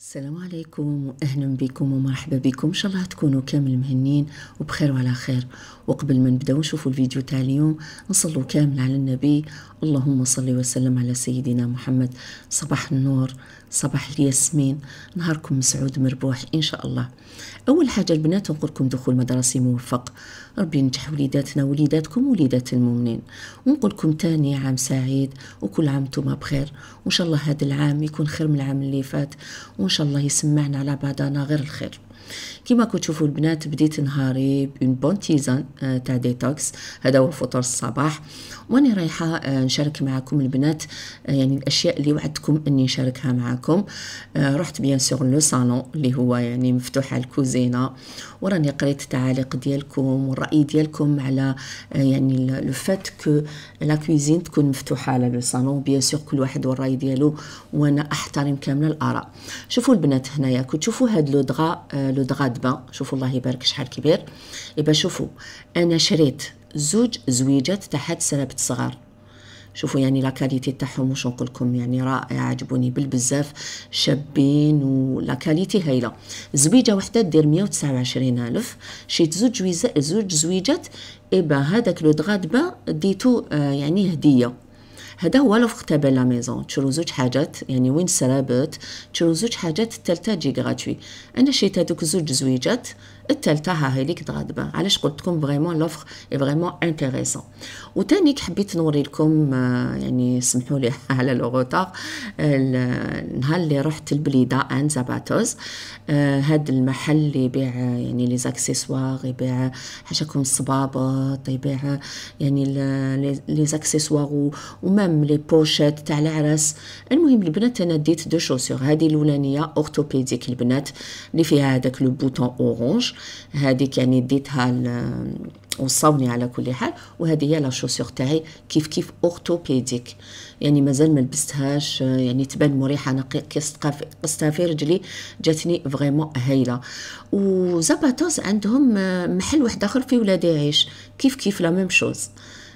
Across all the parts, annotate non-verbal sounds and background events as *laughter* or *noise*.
السلام عليكم واهلا بكم ومرحبا بكم ان شاء الله تكونوا كامل مهنين وبخير وعلى خير وقبل ما نبداو نشوفوا الفيديو تاع اليوم نصلوا كامل على النبي اللهم صل وسلم على سيدنا محمد صباح النور صباح الياسمين نهاركم مسعود مربوح ان شاء الله اول حاجه البنات نقول لكم دخول مدرسي موفق ربي ينجح وليداتنا وليداتكم وليدات المؤمنين ونقول لكم تاني عام سعيد وكل عام نتوما بخير وان شاء الله هذا العام يكون خير من العام اللي فات وإن شاء الله يسمعنا على بعضنا غير الخير كيما كتشوفوا البنات بديت نهاري بون بون تيزان آه، تاع ديتوكس هذا هو فطور الصباح واني رايحه آه، نشارك معكم البنات آه، يعني الاشياء اللي وعدتكم اني نشاركها معكم رحت بيان سور لو صالون اللي هو يعني مفتوح على الكوزينه وراني قريت التعاليق ديالكم والراي ديالكم على يعني لو فات كو لا كوزين تكون مفتوحه على لو صالون بيان سور كل واحد والراي ديالو وانا احترم كامل الاراء شوفوا البنات هنايا كتشوفوا هاد لو دغا دغا دبا شوفوا الله يبارك شحال كبير يبقى شوفوا انا شريت زوج زويجات تاع هاد السلابه الصغار شوفوا يعني لا كاليتي تاعهم واش نقول لكم يعني رائع عجبوني بالبزاف شابين ولا كاليتي هايله زويجه وحده دير 129 الف شيت زوج زوج زويجات ايبا هذاك لو دغادبا ديتو آه يعني هديه هذا هو لوفر تاع لا ميزون تشرو زوج حاجات يعني وين سرابت تشرو زوج حاجات تلتاجي تجي انا شريت هذوك زوج زويجات الثالثه ها هي دغادبا علاش قلت لكم فريمون لوفر اي فريمون انتريسون وثاني حبيت نوري لكم آه، يعني سمحوا لي *laughs* على لو غوتار النهار اللي رحت البليده ان زاباتوز آه، هاد المحل اللي يبيع يعني لي زاكسيسوار يبيع حاشاكم الصبابط يبيع يعني لي زاكسيسوار ومام لي بوشيت تاع العرس المهم البنات انا ديت دو شوسور هذه الاولانيه اورتوبيديك البنات اللي فيها هذاك لو بوتون اورانج هذيك يعني ديتها وصوني على كل حال وهذه هي لا شوسيغ تاعي كيف كيف اورتوبيديك يعني مازال ما لبستهاش يعني تبان مريحه انا قصتها في رجلي جاتني فريمون هايله وزاباتوز عندهم آه، محل واحد اخر في ولاد عيش كيف كيف لا ميم شوز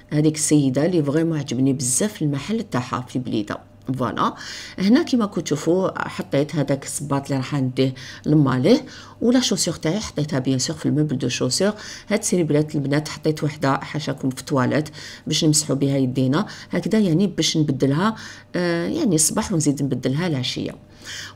هذيك السيده اللي فريمون عجبني بزاف المحل تاعها في بليده فوالا هنا كيما كنتو تشوفوا حطيت هذاك الصباط اللي راح نديه لماليه ولا شوسيغ تاعي حطيتها بيان سيغ في الموبل دو شوسيغ هاد السريبلات البنات حطيت وحده حاشاكم في التواليت باش نمسحو بها يدينا هكذا يعني باش نبدلها آه يعني الصباح ونزيد نبدلها العشيه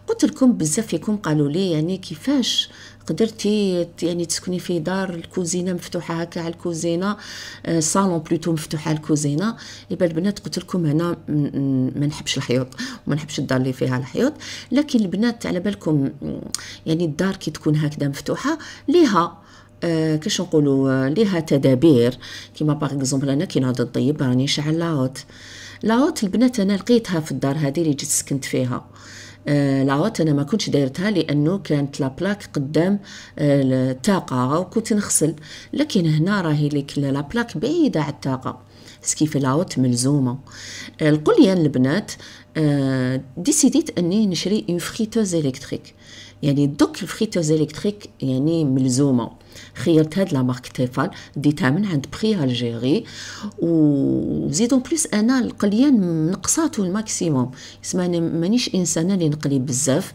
قلت لكم بزاف فيكم قالوا لي يعني كيفاش قدرتي يعني تسكني في دار الكوزينه مفتوحه هكا على الكوزينه آه، صالون بلوتو مفتوحه على الكوزينه يبقى البنات قلت لكم هنا ما نحبش الحيوط وما نحبش الدار اللي فيها الحيوط لكن البنات على بالكم يعني الدار كي تكون هكذا مفتوحه ليها آه كاش نقولوا آه، ليها تدابير كيما باغ اكزومبل انا كي نعود نطيب راني نشعل لاوت لاوت البنات انا لقيتها في الدار هذه اللي جيت سكنت فيها آه العوات آه، انا ما كنتش دايرتها لانه كانت لابلاك قدام آه، الطاقه وكنت نغسل لكن هنا راهي ليك لابلاك بعيده على الطاقه سكيف العوت ملزومه آه، القليان البنات ديسيديت اني نشري اون فريتوز الكتريك يعني دوك الفريتوز الكتريك يعني ملزومه خيرت هاد لامارك تيفال ديتها من عند بخي الجيري وزيدون بلوس انا القليان نقصاتو الماكسيموم يسمى انا مانيش انسانه اللي نقلي بزاف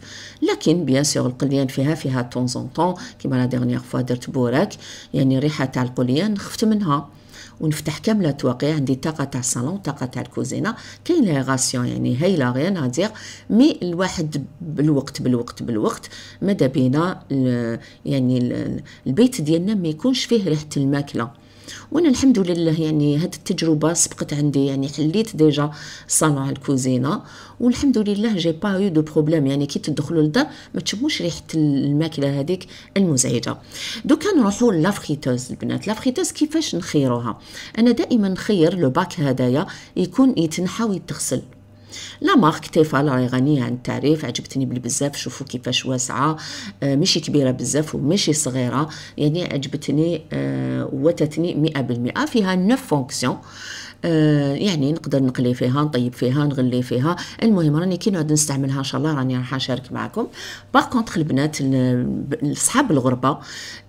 لكن بيان سور القليان فيها فيها طون زون طون كيما لا ديرنيغ فوا درت بوراك يعني ريحه تاع القليان خفت منها ونفتح كامله التواقيع عندي طاقه تاع الصالون طاقه تاع الكوزينه كاين لي غاسيون يعني هايله غير هادير مي الواحد بالوقت بالوقت بالوقت ماذا بينا يعني البيت ديالنا ما يكونش فيه ريحه الماكله وانا الحمد لله يعني هاد التجربه سبقت عندي يعني حليت ديجا صالون الكوزينه والحمد لله جي با يو دو بروبليم يعني كي تدخلوا للدار ما تشموش ريحه الماكله هذيك المزعجه دوكا نروحوا لافريتوز البنات لافريتوز كيفاش نخيروها انا دائما نخير لو باك هدايا يكون يتنحى ويتغسل لا مارك تيفا راهي غنية عن التعريف عجبتني بلي بزاف شوفوا كيفاش واسعة آه، ماشي كبيرة بزاف وماشي صغيرة يعني عجبتني آه، واتتني مئة بالمئة فيها 9 فونكسيون آه، يعني نقدر نقلي فيها نطيب فيها نغلي فيها المهم راني كي نعود نستعملها ان شاء الله راني راح نشارك معكم باغ كونطخ البنات اصحاب الغربه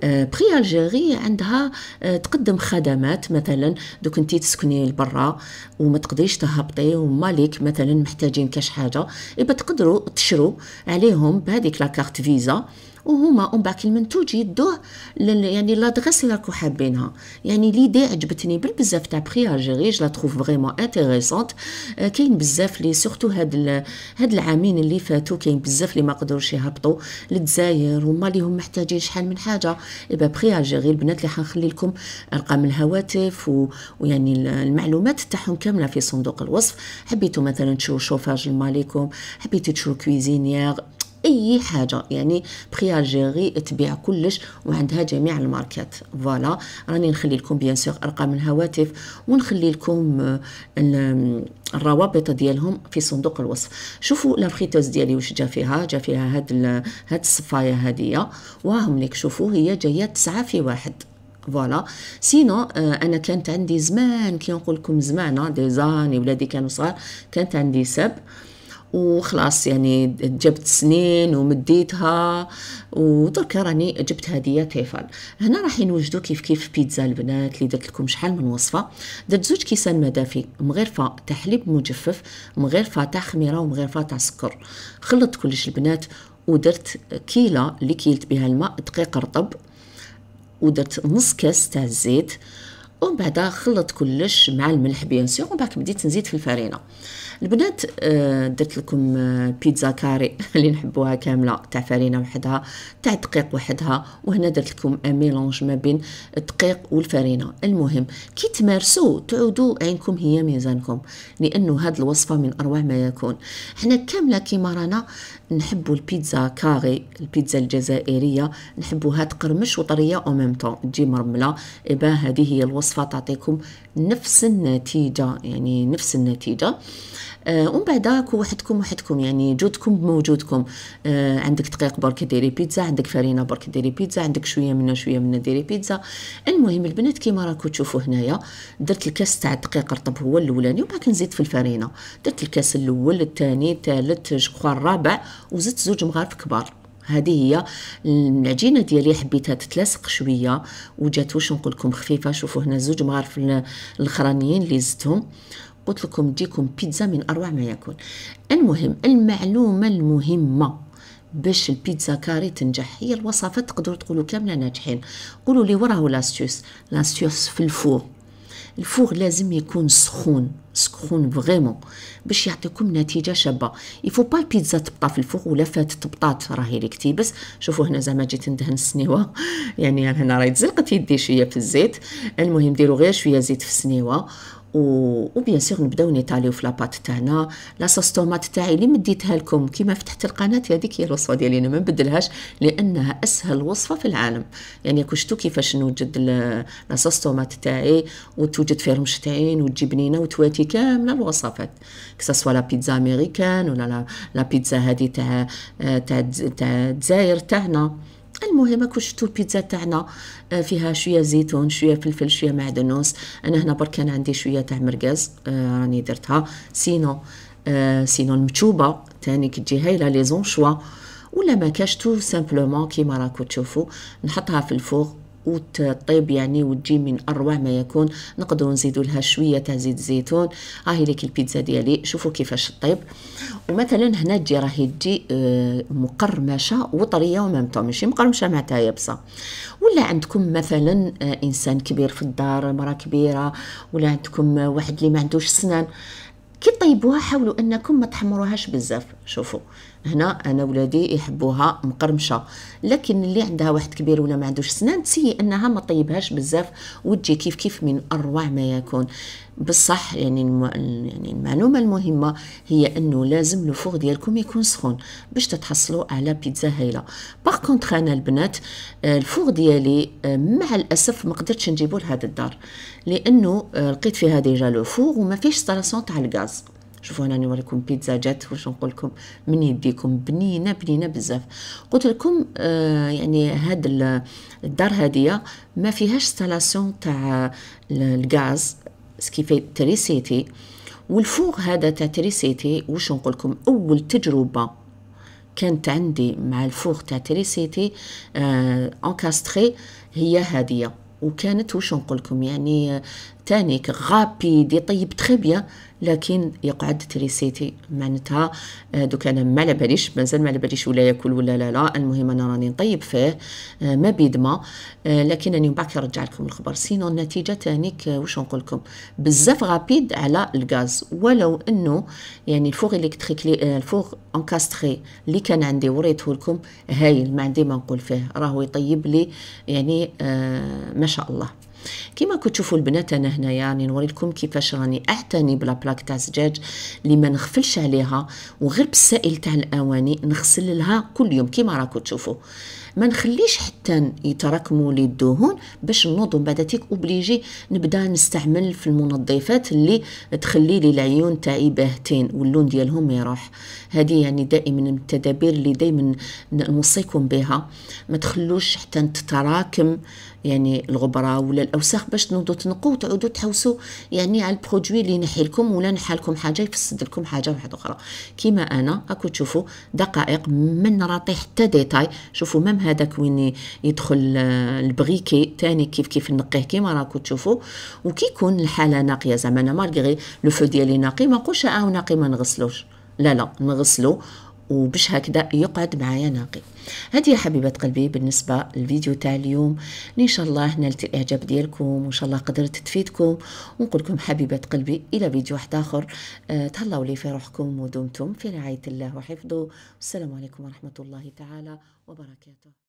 آه بخي الجيري عندها آه، تقدم خدمات مثلا دوك انت تسكني لبرا وما تقدريش تهبطي ومالك مثلا محتاجين كاش حاجه يبقى تقدروا تشرو عليهم بهذيك لاكارت فيزا وهما اون باك المنتوج يدوه يعني لادغيس اللي راكو حابينها يعني ليدي عجبتني بالبزاف تاع بخي الجيري جو لا تروف فريمون انتيريسونت كاين بزاف لي سورتو هاد هاد العامين اللي فاتو كاين بزاف لي ما قدروش يهبطوا للجزائر هما ليهم محتاجين شحال من حاجه ايبا بخي الجيري البنات اللي حنخلي لكم ارقام الهواتف و... ويعني المعلومات تاعهم كامله في صندوق الوصف حبيتو مثلا تشوفوا شوفاج الماليكم حبيتو تشوفوا كويزينيير اي حاجه يعني بري الجيري تبيع كلش وعندها جميع الماركات فوالا راني نخلي لكم بيان سور ارقام الهواتف ونخلي لكم آه، الروابط ديالهم في صندوق الوصف شوفوا لافريتوز ديالي واش جا فيها جا فيها هاد هاد الصفايه هاديه وهم ليك شوفوا هي جايه تسعة في واحد فوالا سينو آه انا كانت عندي زمان كي نقول لكم زمان دي آه، زاني ولادي كانوا صغار كانت عندي سب وخلاص يعني جبت سنين ومديتها ودرك راني جبت هديه تيفال هنا راح نوجدو كيف كيف بيتزا البنات اللي درت لكم شحال من وصفه درت زوج كيسان مدافي مغرفه تاع حليب مجفف مغرفه تاع خميره ومغرفه تاع سكر خلطت كلش البنات ودرت كيله اللي كيلت بها الماء دقيق رطب ودرت نص كاس تاع الزيت ومن بعد خلطت كلش مع الملح بيان سيغ ومن بعد بديت نزيد في الفرينه البنات آه، درت لكم آه، بيتزا كاري *laughs* اللي نحبوها كامله تاع فرينه وحدها تاع دقيق وحدها وهنا درت لكم ميلونج ما بين الدقيق والفرينه المهم كي تمارسوا تعودوا عينكم هي ميزانكم لانه هاد الوصفه من اروع ما يكون حنا كامله كيما رانا نحبوا البيتزا كاري البيتزا الجزائريه نحبوها تقرمش وطريه او ميم طون تجي مرمله ايبا هذه هي الوصفه تعطيكم نفس النتيجه يعني نفس النتيجه آه، ومن بعد كو وحدكم وحدكم يعني جودكم بموجودكم آه، عندك دقيق برك ديري بيتزا عندك فرينه برك ديري بيتزا عندك شويه منا شويه منا ديري بيتزا المهم البنات كيما راكم تشوفوا هنايا درت الكاس تاع الدقيق رطب هو الاولاني ومن بعد نزيد في الفرينه درت الكاس الاول الثاني الثالث جو الرابع وزدت زوج مغارف كبار هذه هي العجينه ديالي حبيتها تتلاصق شويه وجات واش نقول لكم خفيفه شوفوا هنا زوج مغارف الاخرانيين اللي زدتهم قلت لكم تجيكم بيتزا من اروع ما يكون المهم المعلومه المهمه باش البيتزا كاري تنجح هي الوصفات تقدروا تقولوا كامله ناجحين قولوا لي وراه لاستيوس لاستيوس في الفور الفور لازم يكون سخون سخون فريمون باش يعطيكم نتيجه شابه يفو با البيتزا تبقى في الفور ولا فات تبطات راهي ليك تيبس شوفوا هنا زعما جيت ندهن السنيوه يعني هنا راهي تزلقت يدي شويه في الزيت المهم ديروا غير شويه زيت في السنيوه وبيان سيغ نبداو نيطاليو في لاباط تاعنا طوماط تاعي اللي مديتها لكم كيما فتحت القناه هذيك هي الوصفه ديالي انا ما نبدلهاش لانها اسهل وصفه في العالم يعني كشتو كيفاش نوجد طوماط تاعي وتوجد فيه المشتعين وتجي بنينه وتواتي كامله الوصفات كسا لا بيتزا امريكان ولا لا بيتزا هذه تاع تاع تاع الجزائر تاعنا المهم كون شفتوا البيتزا تاعنا آه، فيها شويه زيتون شويه فلفل شويه معدنوس انا هنا برك كان عندي شويه تاع مرقاز آه، راني درتها سينو آه، سينو المتشوبه تاني كتجي هايله لي زونشوا ولا ما كاش تو سامبلومون كيما راكو تشوفوا نحطها في الفوغ وتطيب يعني وتجي من اروع ما يكون نقدروا نزيدوا لها شويه تاع زيت الزيتون هاهي ليك البيتزا ديالي شوفوا كيفاش طيب ومثلا هنا تجي راهي تجي آه، مقرمشه وطريه ومام طون ماشي مقرمشه مع تاع يابسه ولا عندكم مثلا آه، انسان كبير في الدار مرا كبيره ولا عندكم آه، واحد اللي ما عندوش سنان كي طيبوها حاولوا انكم ما تحمروهاش بزاف شوفوا هنا انا ولادي يحبوها مقرمشه لكن اللي عندها واحد كبير ولا ما عندوش سنان تسيي انها ما طيبهاش بزاف وتجي كيف كيف من اروع ما يكون بصح يعني الم... يعني المعلومه المهمه هي انه لازم الفوغ ديالكم يكون سخون باش تتحصلوا على بيتزا هايله باغ كونتخ انا البنات آه، الفوغ ديالي آه، مع الاسف ما قدرتش نجيبو لهاد الدار لانه آه، لقيت فيها ديجا لو فوغ وما فيهش طراسون تاع الغاز شوفوا انا نوريكم بيتزا جات واش نقول لكم من يديكم بنينه بنينه بزاف قلت لكم آه يعني هاد الدار هاديه ما فيهاش ستالاسيون تاع الغاز سكيفي تريسيتي والفوق هذا تاع تريسيتي واش نقول لكم اول تجربه كانت عندي مع الفوق تاع تريسيتي آه انكاستري هي هاديه وكانت واش نقول لكم يعني آه، تانيك غابيد يطيب تخي بيان لكن يقعد تريسيتي معناتها آه، دوك انا ما على باليش مازال ما على باليش ولا ياكل ولا لا لا المهم انا راني نطيب فيه آه، ما بيد ما آه، لكنني من بعد كي نرجع لكم الخبر سينو النتيجه تانيك واش نقول لكم بزاف غابيد على الغاز ولو انه يعني الفوغ الكتريك الفوغ انكاستري اللي كان عندي وريته لكم هايل ما عندي ما نقول فيه راهو يطيب لي يعني ما شاء الله كما تشوفوا البنات انا هنا يعني نوري لكم كيفاش راني اعتني بلا بلاك تاع الزجاج اللي ما نغفلش عليها وغير بالسائل تاع الاواني نغسل لها كل يوم كيما راكم تشوفوا ما نخليش حتى يتراكموا لي الدهون باش نوض بعد تيك اوبليجي نبدا نستعمل في المنظفات اللي تخلي لي العيون تاعي باهتين واللون ديالهم يروح هذه يعني دائما من التدابير اللي دائما نوصيكم بها ما تخلوش حتى تتراكم يعني الغبره ولا الاوساخ باش تنوضوا تنقوا وتعودوا تحوسوا يعني على البرودوي اللي نحي لكم ولا نحى لكم حاجه يفسد لكم حاجه واحده اخرى كيما انا راكم تشوفوا دقائق من راطي حتى ديتاي شوفوا مام هذاك وين يدخل آه، البغيكي تاني كيف كيف نقيه كيما راكم تشوفوا وكي يكون الحاله ناقيه زعما انا مالغي لو فو ديالي ناقي ما نقولش اه ناقي ما نغسلوش لا لا نغسلو وبش هكذا يقعد معايا ناقي هذه يا حبيبة قلبي بالنسبة للفيديو تاع اليوم إن شاء الله نالت الإعجاب ديالكم وإن شاء الله قدرت تفيدكم ونقول لكم حبيبة قلبي إلى فيديو واحد آخر أه تهلاو لي في روحكم ودمتم في رعاية الله وحفظه والسلام عليكم ورحمة الله تعالى وبركاته